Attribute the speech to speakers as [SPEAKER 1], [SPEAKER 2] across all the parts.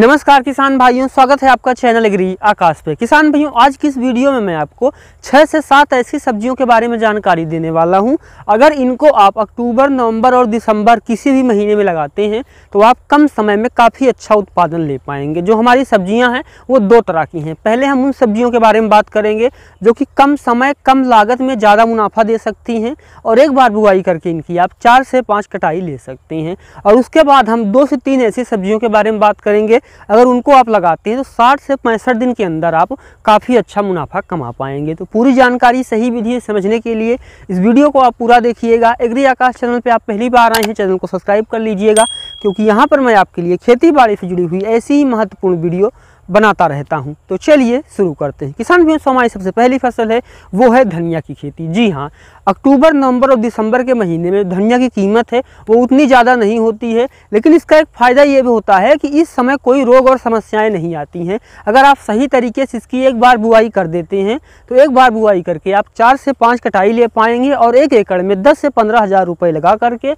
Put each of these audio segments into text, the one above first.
[SPEAKER 1] नमस्कार किसान भाइयों स्वागत है आपका चैनल एग्री आकाश पे किसान भाइयों आज की इस वीडियो में मैं आपको छः से सात ऐसी सब्जियों के बारे में जानकारी देने वाला हूं अगर इनको आप अक्टूबर नवंबर और दिसंबर किसी भी महीने में लगाते हैं तो आप कम समय में काफ़ी अच्छा उत्पादन ले पाएंगे जो हमारी सब्जियां हैं वो दो तरह की हैं पहले हम उन सब्जियों के बारे में बात करेंगे जो कि कम समय कम लागत में ज़्यादा मुनाफा दे सकती हैं और एक बार बुआई करके इनकी आप चार से पाँच कटाई ले सकते हैं और उसके बाद हम दो से तीन ऐसी सब्जियों के बारे में बात करेंगे अगर उनको आप लगाते हैं तो साठ से पैंसठ दिन के अंदर आप काफ़ी अच्छा मुनाफा कमा पाएंगे तो पूरी जानकारी सही विधि समझने के लिए इस वीडियो को आप पूरा देखिएगा एग्री आकाश चैनल पर आप पहली बार आए हैं चैनल को सब्सक्राइब कर लीजिएगा क्योंकि यहाँ पर मैं आपके लिए खेती बाड़ी से जुड़ी हुई ऐसी ही महत्वपूर्ण वीडियो बनाता रहता हूँ तो चलिए शुरू करते हैं किसान भी हमारी सबसे पहली फसल है वो है धनिया की खेती जी हाँ अक्टूबर नवंबर और दिसंबर के महीने में धनिया की कीमत है वो उतनी ज़्यादा नहीं होती है लेकिन इसका एक फ़ायदा ये भी होता है कि इस समय कोई रोग और समस्याएं नहीं आती हैं अगर आप सही तरीके से इसकी एक बार बुआई कर देते हैं तो एक बार बुआई करके आप चार से पाँच कटाई ले पाएंगे और एक एकड़ में दस से पंद्रह हज़ार रुपये लगा करके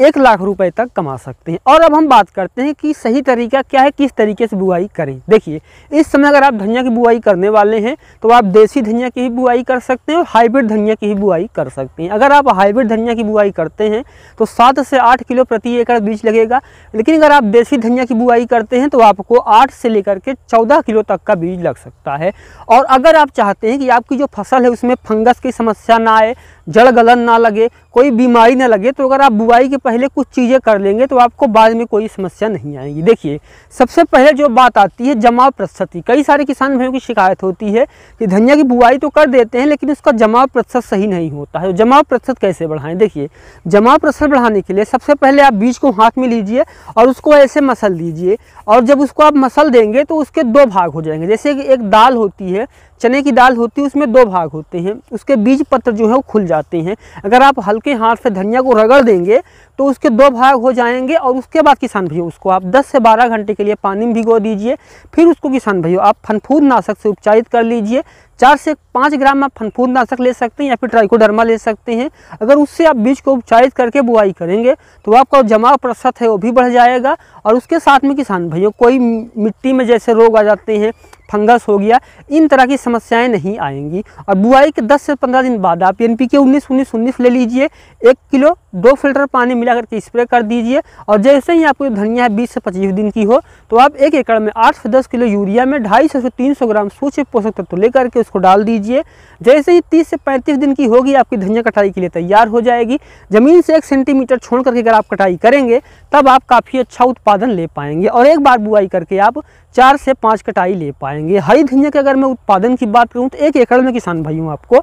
[SPEAKER 1] एक लाख रुपए तक कमा सकते हैं और अब हम बात करते हैं कि सही तरीका क्या है किस तरीके से बुआई करें देखिए इस समय अगर आप धनिया की बुआई करने वाले हैं तो आप देसी धनिया की ही बुआई कर सकते हैं और हाइब्रिड धनिया की ही बुआई कर सकते हैं अगर आप हाइब्रिड धनिया की बुआई करते हैं तो सात से आठ किलो प्रति एकड़ बीज लगेगा लेकिन अगर आप देसी धनिया की बुआई करते हैं तो आपको आठ से लेकर के चौदह किलो तक का बीज लग सकता है और अगर आप चाहते हैं कि आपकी जो फसल है उसमें फंगस की समस्या ना आए जड़ गलन ना लगे कोई बीमारी ना लगे तो अगर आप बुआई के पहले कुछ चीज़ें कर लेंगे तो आपको बाद में कोई समस्या नहीं आएगी देखिए सबसे पहले जो बात आती है जमा प्रतिशत कई सारे किसान भाइयों की शिकायत होती है कि धनिया की बुआई तो कर देते हैं लेकिन उसका जमाव प्रतिशत सही नहीं होता है जमा प्रतिशत कैसे बढ़ाएं देखिए जमा प्रतिशत बढ़ाने के लिए सबसे पहले आप बीज को हाथ में लीजिए और उसको ऐसे मसल दीजिए और जब उसको आप मसल देंगे तो उसके दो भाग हो जाएंगे जैसे कि एक दाल होती है चने की दाल होती है उसमें दो भाग होते हैं उसके बीज पत्र जो है वो खुल जाते हैं अगर आप हल्के हाथ से धनिया को रगड़ देंगे तो उसके दो भाग हो जाएंगे और उसके बाद किसान भैया उसको आप 10 से 12 घंटे के लिए पानी में भिगो दीजिए फिर उसको किसान भैया आप फनफूद नाशक से उपचारित कर लीजिए चार से पाँच ग्राम आप फनफूद नाशक ले सकते हैं या फिर ट्राइकोडर्मा ले सकते हैं अगर उससे आप बीज को उपचारित करके बुआई करेंगे तो आपका जमाव प्रसत है वो भी बढ़ जाएगा और उसके साथ में किसान भैया कोई मिट्टी में जैसे रोग आ जाते हैं फंगस हो गया इन तरह की समस्याएं नहीं आएंगी और बुआई के 10 से 15 दिन बाद आप एन पी के उन्नीस उन्नीस उन्नीस ले लीजिए एक किलो दो फिल्टर पानी मिला करके स्प्रे कर दीजिए और जैसे ही आपको धनिया बीस से पच्चीस दिन की हो तो आप एक एकड़ में आठ से दस किलो यूरिया में ढाई सौ से तीन सौ ग्राम सूक्ष्म पोषक तत्व लेकर के उसको डाल दीजिए जैसे ही तीस से पैंतीस दिन की होगी आपकी धनिया कटाई के लिए तैयार हो जाएगी ज़मीन से एक सेंटीमीटर छोड़ करके अगर आप कटाई करेंगे तब आप काफ़ी अच्छा उत्पादन ले पाएंगे और एक बार बुआई करके आप चार से पाँच कटाई ले पाएंगे जाएंगे हरी धनिया के अगर मैं उत्पादन की बात करूँ तो एक एकड़ में किसान भाई हूँ आपको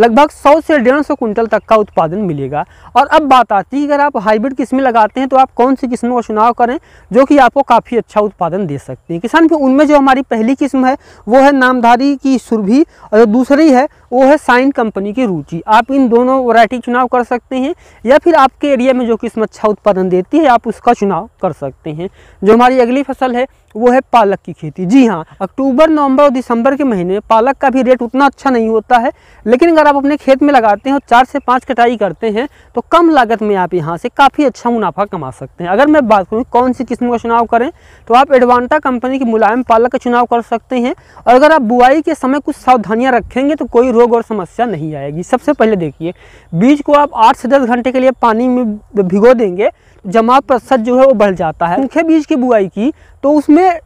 [SPEAKER 1] लगभग 100 से 150 कुंटल तक का उत्पादन मिलेगा और अब बात आती है अगर आप हाइब्रिड किस्में लगाते हैं तो आप कौन सी किस्मों का चुनाव करें जो कि आपको काफ़ी अच्छा उत्पादन दे सकते हैं किसान फिर उनमें जो हमारी पहली किस्म है वो है नामधारी की सुरभि और जो दूसरी है वो है साइन कंपनी की रुचि आप इन दोनों वरायटी चुनाव कर सकते हैं या फिर आपके एरिया में जो किस्म अच्छा उत्पादन देती है आप उसका चुनाव कर सकते हैं जो हमारी अगली फसल है वो है पालक की खेती जी हाँ अक्टूबर नवंबर और दिसंबर के महीने में पालक का भी रेट उतना अच्छा नहीं होता है लेकिन अगर आप अपने खेत में लगाते हैं और चार से पाँच कटाई करते हैं तो कम लागत में आप यहाँ से काफ़ी अच्छा मुनाफा कमा सकते हैं अगर मैं बात करूँ कौन सी किस्म का चुनाव करें तो आप एडवांटा कंपनी की मुलायम पालक का चुनाव कर सकते हैं और अगर आप बुआई के समय कुछ सावधानियाँ रखेंगे तो कोई रोग और समस्या नहीं आएगी सबसे पहले देखिए बीज को आप आठ से दस घंटे के लिए पानी में भिगो देंगे जमा प्रतिशत जो है वो बढ़ जाता है मुख्य बीज की बुआई की तो उसमें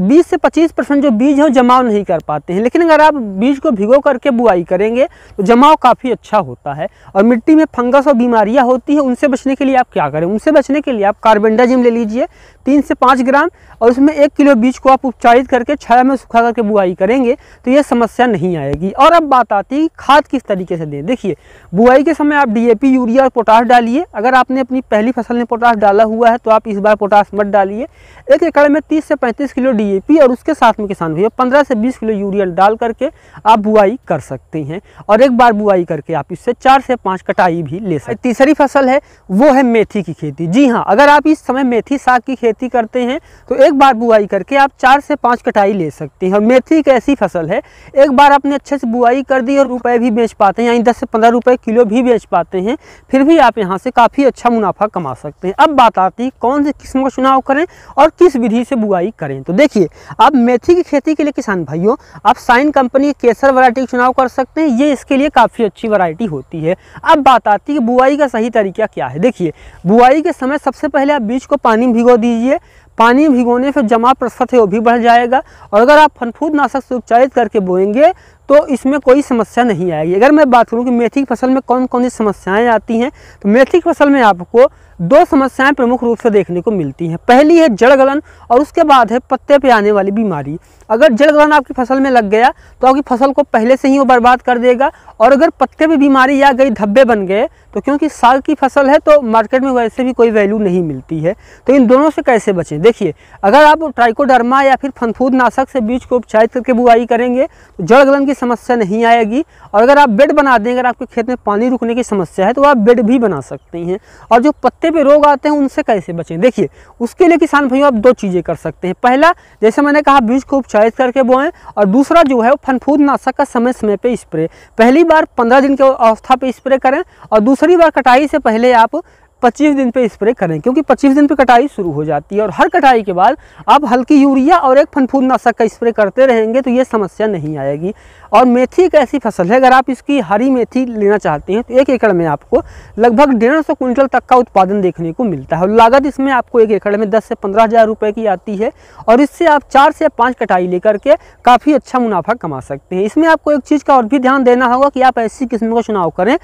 [SPEAKER 1] 20 से 25 परसेंट जो बीज हैं जमाव नहीं कर पाते हैं लेकिन अगर आप बीज को भिगो करके बुआई करेंगे तो जमाव काफ़ी अच्छा होता है और मिट्टी में फंगस और बीमारियां होती हैं उनसे बचने के लिए आप क्या करें उनसे बचने के लिए आप कार्बेंडाजिम ले लीजिए तीन से पाँच ग्राम और उसमें एक किलो बीज को आप उपचारित करके छाया में सुखा करके बुआई करेंगे तो ये समस्या नहीं आएगी और अब बात आती है खाद किस तरीके से दें देखिए बुआई के समय आप डी यूरिया और पोटास डालिए अगर आपने अपनी पहली फसल में पोटास डाला हुआ है तो आप इस बार पोटास मत डालिए एक एकड़ में तीस से पैंतीस किलो डी डीएपी और उसके साथ में किसान भैया पंद्रह से बीस किलो यूरिया डाल करके आप बुआई कर सकते हैं और एक बार बुआई करके आप इससे चार से पाँच कटाई भी ले सकते हैं तीसरी फसल है वो है मेथी की खेती जी हाँ अगर आप इस समय मेथी साग की खेती करते हैं तो एक बार बुआई करके आप चार से पाँच कटाई ले सकते हैं और मेथी एक ऐसी फसल है एक बार आपने अच्छे से बुआई कर दी और रुपए भी बेच पाते हैं यानी दस से पंद्रह रुपये किलो भी बेच पाते हैं फिर भी आप यहाँ से काफ़ी अच्छा मुनाफा कमा सकते हैं अब बात आती है कौन से किस्म का चुनाव करें और किस विधि से बुआई करें तो देखिए देखिए अब मेथी की खेती के लिए किसान भाइयों आप साइन कंपनी केसर वरायटी का चुनाव कर सकते हैं ये इसके लिए काफ़ी अच्छी वरायटी होती है अब बात आती है बुआई का सही तरीका क्या है देखिए बुआई के समय सबसे पहले आप बीज को पानी भिगो दीजिए पानी भिगोने से जमा प्रस्फत है वो भी बढ़ जाएगा और अगर आप फनफूद नाशक से उपचारित करके बोएंगे तो इसमें कोई समस्या नहीं आएगी अगर मैं बात करूँ कि मेथी की फसल में कौन कौन सी समस्याएं आती हैं तो मेथी की फसल में आपको दो समस्याएं प्रमुख रूप से देखने को मिलती हैं पहली है जड़ गलन और उसके बाद है पत्ते पे आने वाली बीमारी अगर जड़ गलन आपकी फसल में लग गया तो आपकी फसल को पहले से ही वो बर्बाद कर देगा और अगर पत्ते पर बीमारी आ गई धब्बे बन गए तो क्योंकि साग की फसल है तो मार्केट में वैसे भी कोई वैल्यू नहीं मिलती है तो इन दोनों से कैसे बचें देखिए अगर आप ट्राइकोडर्मा या फिर फनफूद नाशक से बीज को उपचारित करके बुआई करेंगे तो जड़ गलन की की समस्या नहीं आएगी और अगर आप बेड बना दें अगर आपके खेत में पानी रुकने की समस्या है तो आप बेड भी बना सकते हैं और जो पत्ते पे रोग आते हैं उनसे कैसे बचें देखिए उसके लिए किसान भाइयों आप दो चीज़ें कर सकते हैं पहला जैसे मैंने कहा बीज को उपचारित करके बोएं और दूसरा जो है वो फनफूद नाशक का समय समय पर स्प्रे पहली बार पंद्रह दिन के अवस्था पर स्प्रे करें और दूसरी बार कटाई से पहले आप 25 दिन पे स्प्रे करें क्योंकि 25 दिन पे कटाई शुरू हो जाती है और हर कटाई के बाद आप हल्की यूरिया और एक फनफूदनाशक का स्प्रे करते रहेंगे तो ये समस्या नहीं आएगी और मेथी एक ऐसी फसल है अगर आप इसकी हरी मेथी लेना चाहते हैं तो एक एकड़ में आपको लगभग डेढ़ सौ क्विंटल तक का उत्पादन देखने को मिलता है और लागत इसमें आपको एक एकड़ में दस से पंद्रह हज़ार रुपये की आती है और इससे आप चार से पाँच कटाई लेकर के काफ़ी अच्छा मुनाफा कमा सकते हैं इसमें आपको एक चीज़ का और भी ध्यान देना होगा कि आप ऐसी किस्म का चुनाव करें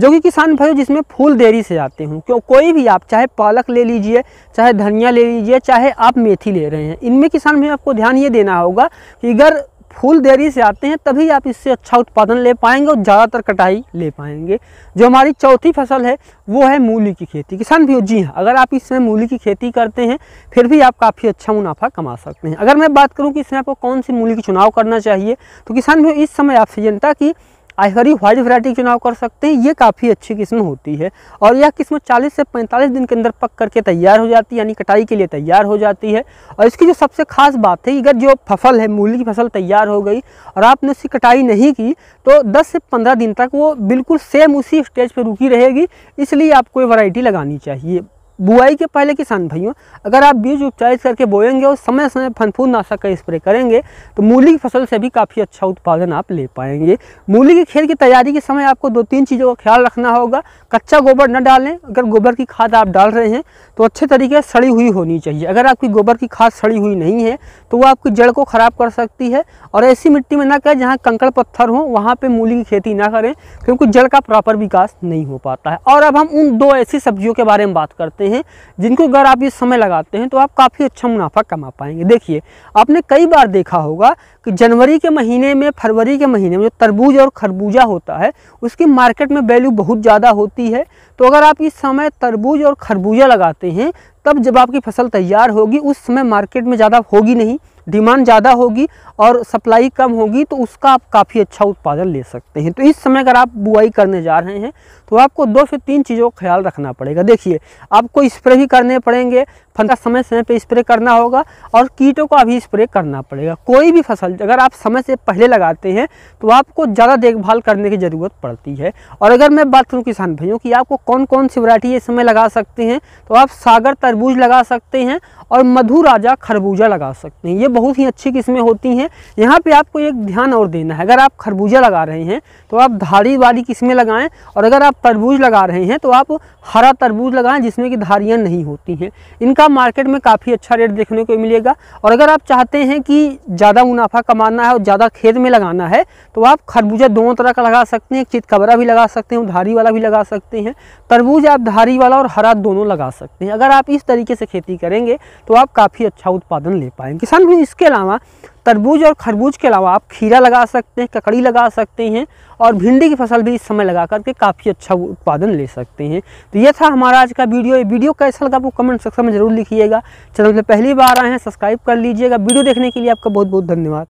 [SPEAKER 1] जो कि किसान भाई जिसमें फूल देरी से आते हों क्यों कोई भी आप चाहे पालक ले लीजिए चाहे धनिया ले लीजिए चाहे आप मेथी ले रहे हैं इनमें किसान भी आपको ध्यान ये देना होगा कि अगर फूल देरी से आते हैं तभी आप इससे अच्छा उत्पादन ले पाएंगे और ज़्यादातर कटाई ले पाएंगे जो हमारी चौथी फसल है वो है मूली की खेती किसान भी जी हाँ अगर आप इसमें मूली की खेती करते हैं फिर भी आप काफ़ी अच्छा मुनाफा कमा सकते हैं अगर मैं बात करूँ कि इसमें आपको कौन सी मूली की चुनाव करना चाहिए तो किसान भी इस समय आपसे जनता की आहरी व्हाइट वैरायटी चुनाव कर सकते हैं ये काफ़ी अच्छी किस्म होती है और यह किस्म 40 से 45 दिन के अंदर पक करके तैयार हो जाती है यानी कटाई के लिए तैयार हो जाती है और इसकी जो सबसे खास बात है अगर जो फसल है मूली की फसल तैयार हो गई और आपने उसकी कटाई नहीं की तो दस से पंद्रह दिन तक वो बिल्कुल सेम उसी स्टेज पर रुकी रहेगी इसलिए आपको ये वरायटी लगानी चाहिए बुआई के पहले किसान भाइयों अगर आप बीज उपचारित करके बोएंगे और समय समय फूल नाशक का स्प्रे करेंगे तो मूली की फसल से भी काफ़ी अच्छा उत्पादन आप ले पाएंगे मूली के खेत की तैयारी के समय आपको दो तीन चीज़ों का ख्याल रखना होगा कच्चा गोबर न डालें अगर गोबर की खाद आप डाल रहे हैं तो अच्छे तरीके से सड़ी हुई होनी चाहिए अगर आपकी गोबर की खाद सड़ी हुई नहीं है तो वो आपकी जड़ को ख़राब कर सकती है और ऐसी मिट्टी में ना करें जहाँ कंकड़ पत्थर हो वहाँ पर मूली की खेती ना करें क्योंकि जड़ का प्रॉपर विकास नहीं हो पाता है और अब हम उन दो ऐसी सब्जियों के बारे में बात करते हैं हैं जिनको अगर आप ये समय लगाते हैं तो आप काफ़ी अच्छा मुनाफा कमा पाएंगे देखिए आपने कई बार देखा होगा कि जनवरी के महीने में फरवरी के महीने में जो तरबूज और खरबूजा होता है उसकी मार्केट में वैल्यू बहुत ज़्यादा होती है तो अगर आप इस समय तरबूज और खरबूजा लगाते हैं तब जब आपकी फसल तैयार होगी उस समय मार्केट में ज़्यादा होगी नहीं डिमांड ज़्यादा होगी और सप्लाई कम होगी तो उसका आप काफ़ी अच्छा उत्पादन ले सकते हैं तो इस समय अगर आप बुआई करने जा रहे हैं तो आपको दो से तीन चीज़ों का ख्याल रखना पड़ेगा देखिए आपको स्प्रे भी करने पड़ेंगे फंदा समय समय पर स्प्रे करना होगा और कीटों को अभी स्प्रे करना पड़ेगा कोई भी फसल अगर आप समय से पहले लगाते हैं तो आपको ज़्यादा देखभाल करने की ज़रूरत पड़ती है और अगर मैं बात करूँ किसान भाइयों की आपको कौन कौन सी वरायटी इस समय लगा सकते हैं तो आप सागर तरबूज लगा सकते हैं और मधु राजा खरबूजा लगा सकते हैं ये बहुत ही अच्छी किस्में होती हैं यहाँ पे आपको एक ध्यान और देना है अगर आप खरबूजा लगा रहे हैं तो आप धारी वाली किस्में लगाएं और अगर आप तरबूज लगा रहे हैं तो आप हरा तरबूज लगाएं जिसमें कि धारियाँ नहीं होती हैं इनका मार्केट में काफ़ी अच्छा रेट देखने को मिलेगा और अगर आप चाहते हैं कि ज़्यादा मुनाफा कमाना है और ज़्यादा खेत में लगाना है तो आप खरबूजा दोनों तरह का लगा सकते हैं चितकबरा भी लगा सकते हैं धारी वाला भी लगा सकते हैं तरबूज आप धारी वाला और हरा दोनों लगा सकते हैं अगर आप इस तरीके से खेती करेंगे तो आप काफ़ी अच्छा उत्पादन ले पाएंगे किसान भी इसके अलावा तरबूज और खरबूज के अलावा आप खीरा लगा सकते हैं ककड़ी लगा सकते हैं और भिंडी की फसल भी इस समय लगा करके काफ़ी अच्छा उत्पादन ले सकते हैं तो ये था हमारा आज का वीडियो ये वीडियो कैसा लगा आपको कमेंट सेक्शन में जरूर लिखिएगा चैनल पर पहली बार आए हैं सब्सक्राइब कर लीजिएगा वीडियो देखने के लिए आपका बहुत बहुत धन्यवाद